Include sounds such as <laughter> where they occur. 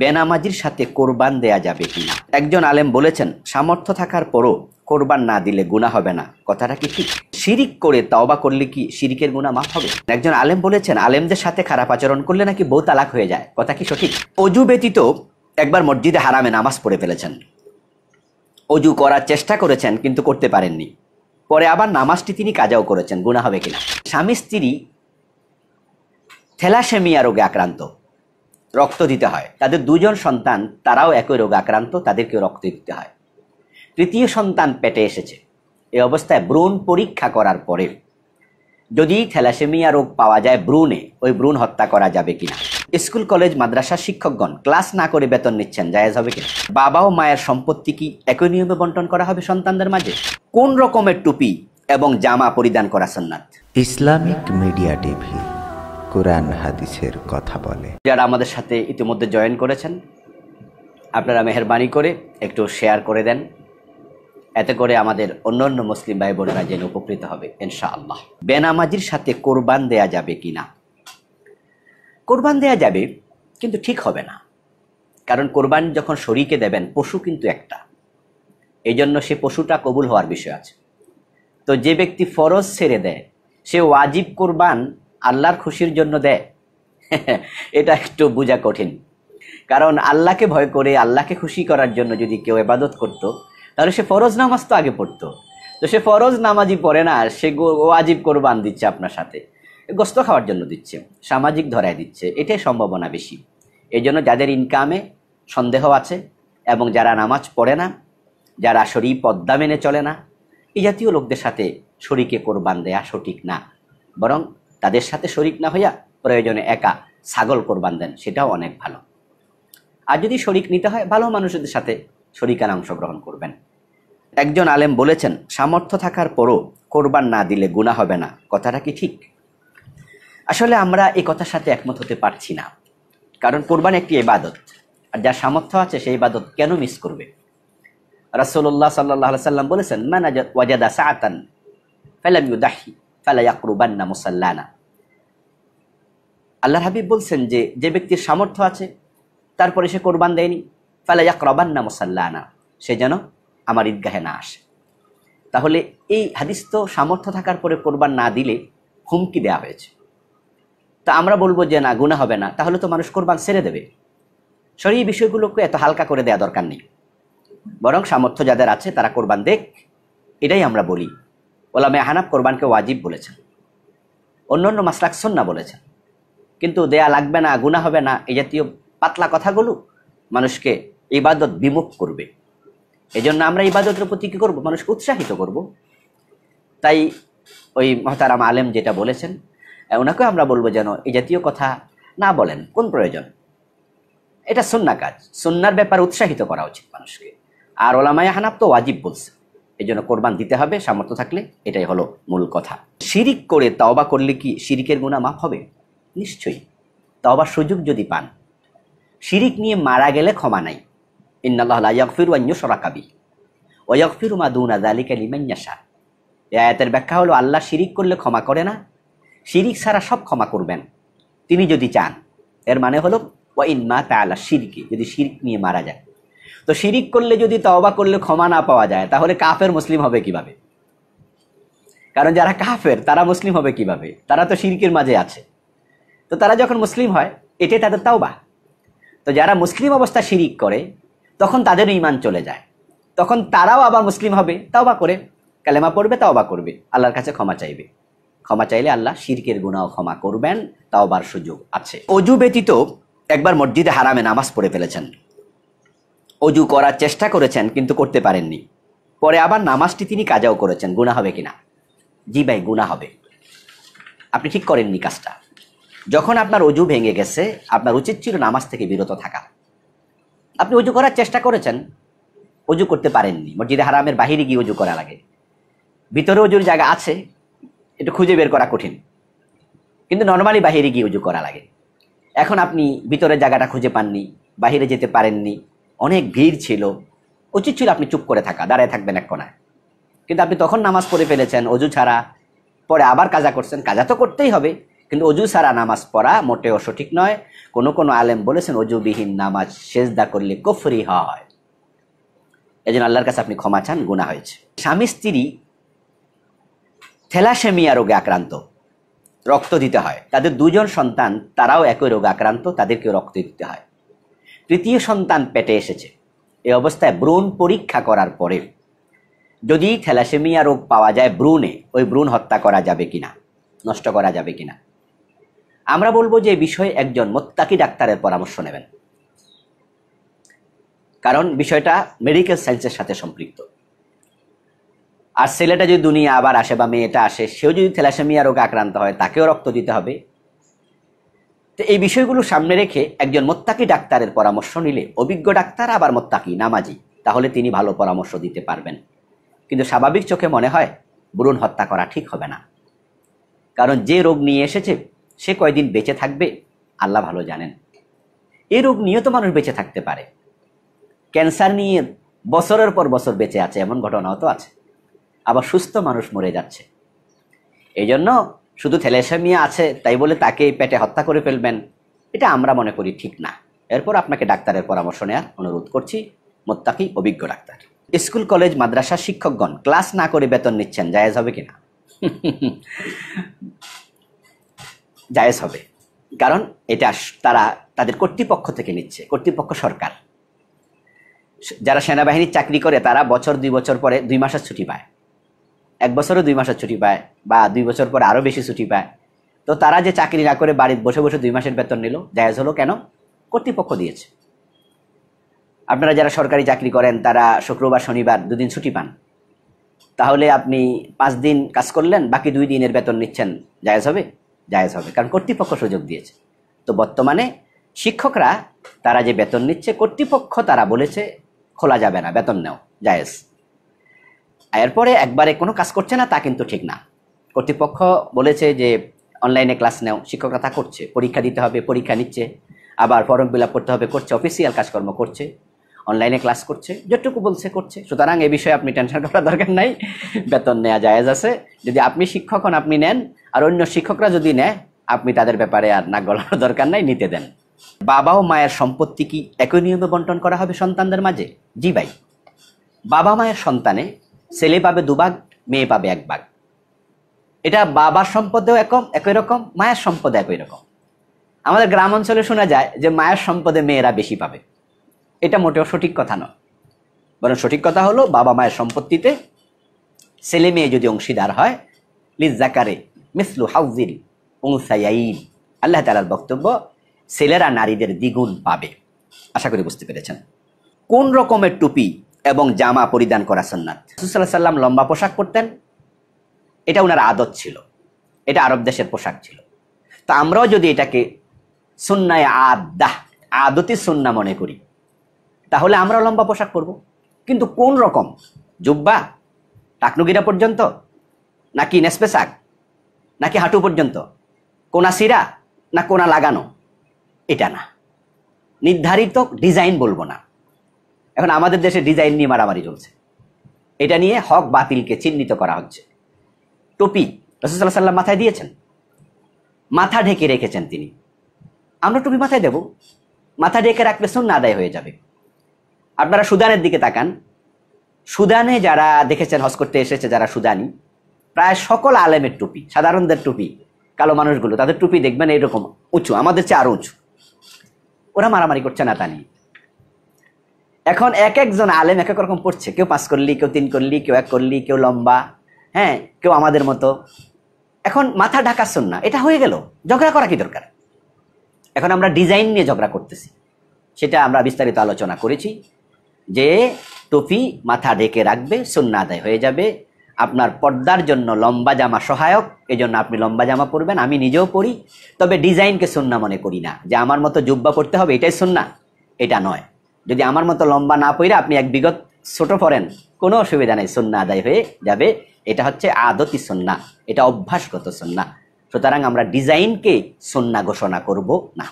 বেনামাজির সাথে কোরবান দেয়া যাবে কিনা একজন আলেম বলেছেন সামর্থ্য থাকার পরও কোরবান না দিলে গুণা হবে না কথাটা কি ঠিক শিরিক করে তাওবা করলে কি শিরিকের গুণা মাফ হবে একজন আলেম বলেছেন আলেমদের সাথে খারাপ আচরণ করলে নাকি বউ তালাক হয়ে যায় কথা কি সঠিক অজু ব্যতীত একবার মসজিদে হারামে নামাজ পড়ে ফেলেছেন অজু করার চেষ্টা করেছেন কিন্তু করতে পারেননি পরে আবার নামাজটি তিনি কাজাও করেছেন গুণা হবে কিনা স্বামী স্ত্রী থেলাসেমিয়া রোগে আক্রান্ত রক্ত দিতে হয় তাদের দুজন সন্তান তারাও একই রোগ আক্রান্ত তাদেরকেও রক্ত দিতে হয় তৃতীয় সন্তান পেটে এসেছে এই অবস্থায় ব্রুণ পরীক্ষা করার পরে যদি থ্যালাসেমিয়া রোগ পাওয়া যায় ব্রুণে ওই ভ্রূণ হত্যা করা যাবে কিনা স্কুল কলেজ মাদ্রাসা শিক্ষকগণ ক্লাস না করে বেতন নিচ্ছেন জায়েজ হবে কিনা বাবা ও মায়ের সম্পত্তি কি একই নিয়মে বন্টন করা হবে সন্তানদের মাঝে কোন রকমের টুপি এবং জামা পরিধান করা সন্ন্যাত ইসলামিক মিডিয়া টিভি কোরআন হাদিসের কথা বলে যারা আমাদের সাথে ইতিমধ্যে জয়েন করেছেন আপনারা মেহরবানি করে একটু শেয়ার করে দেন এতে করে আমাদের অন্যান্য মুসলিম ভাই বোনেরা যেন উপকৃত হবে আল্লাহ বেনামাজির সাথে কোরবান দেয়া যাবে কি না কোরবান দেয়া যাবে কিন্তু ঠিক হবে না কারণ কোরবান যখন শরীকে দেবেন পশু কিন্তু একটা এই জন্য সে পশুটা কবুল হওয়ার বিষয় আছে তো যে ব্যক্তি ফরজ ছেড়ে দেয় সে ওয়াজিব কোরবান আল্লাহর খুশির জন্য দেয় <laughs> এটা একটু বোঝা কঠিন কারণ আল্লাহকে ভয় করে আল্লাহকে খুশি করার জন্য যদি কেউ এবাদত করত। তাহলে সে ফরজ নামাজ তো আগে পড়তো তো সে ফরজ নামাজই পড়ে না সে ওয়াজিব কোরবান দিচ্ছে আপনার সাথে গোস্ত খাওয়ার জন্য দিচ্ছে সামাজিক ধরায় দিচ্ছে এটাই সম্ভাবনা বেশি এই জন্য যাদের ইনকামে সন্দেহ আছে এবং যারা নামাজ পড়ে না যারা শরীর পদ্মা মেনে চলে না এই জাতীয় লোকদের সাথে শরীকে কোরবান দেয়া সঠিক না বরং তাদের সাথে শরিক না হইয়া প্রয়োজনে একা ছাগল কোরবান দেন সেটাও অনেক ভালো আর যদি শরিক নিতে হয় ভালো মানুষদের সাথে শরিকান অংশগ্রহণ করবেন একজন আলেম বলেছেন সামর্থ্য থাকার পরও কোরবান না দিলে গুণা হবে না কথাটা কি ঠিক আসলে আমরা এই কথার সাথে একমত হতে পারছি না কারণ কোরবান একটি এবাদত আর যার সামর্থ্য আছে সেই ইবাদত কেন মিস করবে রাসোল্লা সাল্লাহ সাল্লাম বলেছেন ম্যানাজাদ ওয়াজাদা সাহাতান ফেলামিউ দাহি ফালাইয়াকরুবান্না মুসাল্লানা আল্লাহ হাবিব বলছেন যে যে ব্যক্তির সামর্থ্য আছে তারপরে সে কোরবান দেয়নি ফালাইয়াকরবান্না মুসাল্লানা সে যেন আমার ঈদগাহে না আসে তাহলে এই হাদিস তো সামর্থ্য থাকার পরে কোরবান না দিলে হুমকি দেয়া হয়েছে তা আমরা বলবো যে না গুণা হবে না তাহলে তো মানুষ কোরবান ছেড়ে দেবে সরি এই বিষয়গুলোকে এত হালকা করে দেওয়া দরকার নেই বরং সামর্থ্য যাদের আছে তারা কোরবান দেখ এটাই আমরা বলি ওলামে হানাফ কোরবানকে ওয়াজিব বলেছেন অন্য অন্য মাসলাক সন্না বলেছেন কিন্তু দেয়া লাগবে না গুণা হবে না এই জাতীয় পাতলা কথাগুলো মানুষকে ইবাদত বিমুখ করবে এজন্য আমরা ইবাদতের প্রতি কী করবো মানুষকে উৎসাহিত করব। তাই ওই মহতারাম আলেম যেটা বলেছেন ওনাকে আমরা বলবো যেন এই জাতীয় কথা না বলেন কোন প্রয়োজন এটা সন্না কাজ সন্ন্যার ব্যাপার উৎসাহিত করা উচিত মানুষকে আর ওলামায় হানাব তো ওয়াজিব বলছে এই জন্য কোরবান দিতে হবে সামর্থ্য থাকলে এটাই হলো মূল কথা শিরিক করে তাওবা করলে কি শিরিকের গুণা মাফ হবে নিশ্চয়ই তাওবার সুযোগ যদি পান শিরিক নিয়ে মারা গেলে ক্ষমা নাই ইন্নাল্লাহফির ইয়াকফির ওয়ান্য সরাকাবি ওয়াকফির মা দুনা জালিকা লিমাইয়াশা এ আয়াতের ব্যাখ্যা হলো আল্লাহ শিরিক করলে ক্ষমা করে না শিরিক ছাড়া সব ক্ষমা করবেন তিনি যদি চান এর মানে হলো ওয়াইন মা তা আল্লাহ শিরকে যদি শিরিক নিয়ে মারা যায় তো শিরিক করলে যদি তওবা করলে ক্ষমা না পাওয়া যায় তাহলে কাফের মুসলিম হবে কিভাবে কারণ যারা কাফের তারা মুসলিম হবে কিভাবে তারা তো শিরিকের মাঝে আছে তো তারা যখন মুসলিম হয় এটাই তাদের তাওবা তো যারা মুসলিম অবস্থা শিরিক করে তখন তাদের ইমান চলে যায় তখন তারাও আবার মুসলিম হবে তাওবা করে কালেমা পড়বে তাওবা করবে আল্লাহর কাছে ক্ষমা চাইবে ক্ষমা চাইলে আল্লাহ শিরকের গুণাও ক্ষমা করবেন তাওবার সুযোগ আছে অজু ব্যতীত একবার মসজিদে হারামে নামাজ পড়ে ফেলেছেন অজু করার চেষ্টা করেছেন কিন্তু করতে পারেননি পরে আবার নামাজটি তিনি কাজাও করেছেন গুণা হবে কিনা জি ভাই গুণা হবে আপনি ঠিক করেননি কাজটা যখন আপনার অজু ভেঙে গেছে আপনার উচিত ছিল নামাজ থেকে বিরত থাকা আপনি অজু করার চেষ্টা করেছেন অজু করতে পারেননি মসজিদে হারামের বাহিরে গিয়ে অজু করা লাগে ভিতরে অজুর জায়গা আছে একটু খুঁজে বের করা কঠিন কিন্তু নর্মালি বাহিরে গিয়ে উজু করা লাগে এখন আপনি ভিতরের জায়গাটা খুঁজে পাননি বাহিরে যেতে পারেননি অনেক ভিড় ছিল উচিত ছিল আপনি চুপ করে থাকা দাঁড়ায় থাকবেন এক কোনায় কিন্তু আপনি তখন নামাজ পড়ে ফেলেছেন অজু ছাড়া পরে আবার কাজা করছেন কাজা তো করতেই হবে কিন্তু অজু ছাড়া নামাজ পড়া মোটেও সঠিক নয় কোনো কোনো আলেম বলেছেন অজুবিহীন নামাজ সেজদা করলে কফরি হয় এই জন্য আল্লাহর কাছে আপনি ক্ষমা চান গুণা হয়েছে স্বামী স্ত্রী থেলাসেমিয়া রোগে আক্রান্ত রক্ত দিতে হয় তাদের দুজন সন্তান তারাও একই রোগে আক্রান্ত তাদেরকেও রক্ত দিতে হয় তৃতীয় সন্তান পেটে এসেছে এ অবস্থায় ব্রুণ পরীক্ষা করার পরে যদি থ্যালাসেমিয়া রোগ পাওয়া যায় ব্রুণে ওই ভ্রূণ হত্যা করা যাবে কিনা নষ্ট করা যাবে কিনা আমরা বলবো যে বিষয়ে একজন মোত্তাকি ডাক্তারের পরামর্শ নেবেন কারণ বিষয়টা মেডিকেল সায়েন্সের সাথে সম্পৃক্ত আর ছেলেটা যদি দুনিয়া আবার আসে বা মেয়েটা আসে সেও যদি থ্যালাসেমিয়া রোগে আক্রান্ত হয় তাকেও রক্ত দিতে হবে তো এই বিষয়গুলো সামনে রেখে একজন মোত্তাকি ডাক্তারের পরামর্শ নিলে অভিজ্ঞ ডাক্তার আবার মোত্তাকি নামাজি তাহলে তিনি ভালো পরামর্শ দিতে পারবেন কিন্তু স্বাভাবিক চোখে মনে হয় ব্রুণ হত্যা করা ঠিক হবে না কারণ যে রোগ নিয়ে এসেছে সে কয়দিন বেঁচে থাকবে আল্লাহ ভালো জানেন এ রোগ নিয়ে তো মানুষ বেঁচে থাকতে পারে ক্যান্সার নিয়ে বছরের পর বছর বেঁচে আছে এমন ঘটনাও তো আছে আবার সুস্থ মানুষ মরে যাচ্ছে এই জন্য শুধু থ্যালাসেমিয়া আছে তাই বলে তাকে পেটে হত্যা করে ফেলবেন এটা আমরা মনে করি ঠিক না এরপর আপনাকে ডাক্তারের পরামর্শ নেওয়ার অনুরোধ করছি মোত্তাকি অভিজ্ঞ ডাক্তার স্কুল কলেজ মাদ্রাসা শিক্ষকগণ ক্লাস না করে বেতন নিচ্ছেন জায়েজ হবে কিনা <laughs> জায়েজ হবে কারণ এটা তারা তাদের কর্তৃপক্ষ থেকে নিচ্ছে কর্তৃপক্ষ সরকার যারা সেনাবাহিনীর চাকরি করে তারা বছর দুই বছর পরে দুই মাসের ছুটি পায় এক বছরও দুই মাসের ছুটি পায় বা দুই বছর পর আরও বেশি ছুটি পায় তো তারা যে চাকরি না করে বাড়ির বসে বসে দুই মাসের বেতন নিল জায়জ হলো কেন কর্তৃপক্ষ দিয়েছে আপনারা যারা সরকারি চাকরি করেন তারা শুক্রবার শনিবার দুদিন ছুটি পান তাহলে আপনি পাঁচ দিন কাজ করলেন বাকি দুই দিনের বেতন নিচ্ছেন জায়জ হবে জায়জ হবে কারণ কর্তৃপক্ষ সুযোগ দিয়েছে তো বর্তমানে শিক্ষকরা তারা যে বেতন নিচ্ছে কর্তৃপক্ষ তারা বলেছে খোলা যাবে না বেতন নেও জায়েজ এরপরে একবারে কোনো কাজ করছে না তা কিন্তু ঠিক না কর্তৃপক্ষ বলেছে যে অনলাইনে ক্লাস নেও শিক্ষকতা করছে পরীক্ষা দিতে হবে পরীক্ষা নিচ্ছে আবার ফর্ম ফিল করতে হবে করছে অফিসিয়াল কাজকর্ম করছে অনলাইনে ক্লাস করছে যেটুকু বলছে করছে সুতরাং এ বিষয়ে আপনি টেনশন করার দরকার নাই বেতন নেওয়া জায়জ আছে যদি আপনি শিক্ষক হন আপনি নেন আর অন্য শিক্ষকরা যদি নেয় আপনি তাদের ব্যাপারে আর নাক গলানোর দরকার নাই নিতে দেন বাবা ও মায়ের সম্পত্তি কি একই নিয়মে বন্টন করা হবে সন্তানদের মাঝে জি ভাই বাবা মায়ের সন্তানে ছেলে পাবে দুভাগ মেয়ে পাবে এক ভাগ এটা বাবার সম্পদেও একম একই রকম মায়ের সম্পদে একই রকম আমাদের গ্রাম অঞ্চলে শোনা যায় যে মায়ের সম্পদে মেয়েরা বেশি পাবে এটা মোটেও সঠিক কথা নয় বরং সঠিক কথা হলো বাবা মায়ের সম্পত্তিতে ছেলে মেয়ে যদি অংশীদার হয় জাকারে মিসলু হাউজিল উংসাইন আল্লাহ তালার বক্তব্য ছেলেরা নারীদের দ্বিগুণ পাবে আশা করি বুঝতে পেরেছেন কোন রকমের টুপি এবং জামা পরিধান করা সন্ন্যাত রসুল্লাহ সাল্লাম লম্বা পোশাক পরতেন এটা ওনার আদত ছিল এটা আরব দেশের পোশাক ছিল তো আমরাও যদি এটাকে সুন্নায় আদাহ আদতি সুন্না মনে করি তাহলে আমরা লম্বা পোশাক পরব কিন্তু কোন রকম জুব্বা টাকনুগিরা পর্যন্ত নাকি নেসপেশাক নাকি হাঁটু পর্যন্ত কোনা সিরা না কোনা লাগানো এটা না নির্ধারিত ডিজাইন বলবো না এখন আমাদের দেশে ডিজাইন নিয়ে মারামারি চলছে এটা নিয়ে হক বাতিলকে চিহ্নিত করা হচ্ছে টুপি রসুল্লাহ সাল্লাম মাথায় দিয়েছেন মাথা ঢেকে রেখেছেন তিনি আমরা টুপি মাথায় দেব মাথা ঢেকে রাখলে সুন্না আদায় হয়ে যাবে আপনারা সুদানের দিকে তাকান সুদানে যারা দেখেছেন হজ করতে এসেছে যারা সুদানি প্রায় সকল আলেমের টুপি সাধারণদের টুপি কালো মানুষগুলো তাদের টুপি দেখবেন এরকম উঁচু আমাদের চেয়ে আরও উঁচু ওরা মারামারি করছে না তা নিয়ে এখন এক একজন আলেম এক এক রকম পড়ছে কেউ পাঁচ করলি কেউ তিন করলি কেউ এক করলি কেউ লম্বা হ্যাঁ কেউ আমাদের মতো এখন মাথা ঢাকা না এটা হয়ে গেল ঝগড়া করা কি দরকার এখন আমরা ডিজাইন নিয়ে ঝগড়া করতেছি সেটা আমরা বিস্তারিত আলোচনা করেছি যে টুপি মাথা ঢেকে রাখবে শূন্য আদায় হয়ে যাবে আপনার পর্দার জন্য লম্বা জামা সহায়ক এই জন্য আপনি লম্বা জামা পরবেন আমি নিজেও পরি তবে ডিজাইনকে শূন্য মনে করি না যে আমার মতো জুব্বা পড়তে হবে এটাই শূন্য এটা নয় যদি আমার মতো লম্বা না পড়ে আপনি এক বিগত ছোট পড়েন কোনো অসুবিধা নেই সন্না আদায় হয়ে যাবে এটা হচ্ছে আদতি সন্না এটা অভ্যাসগত সন্না সুতরাং আমরা ডিজাইনকে সন্না ঘোষণা করব না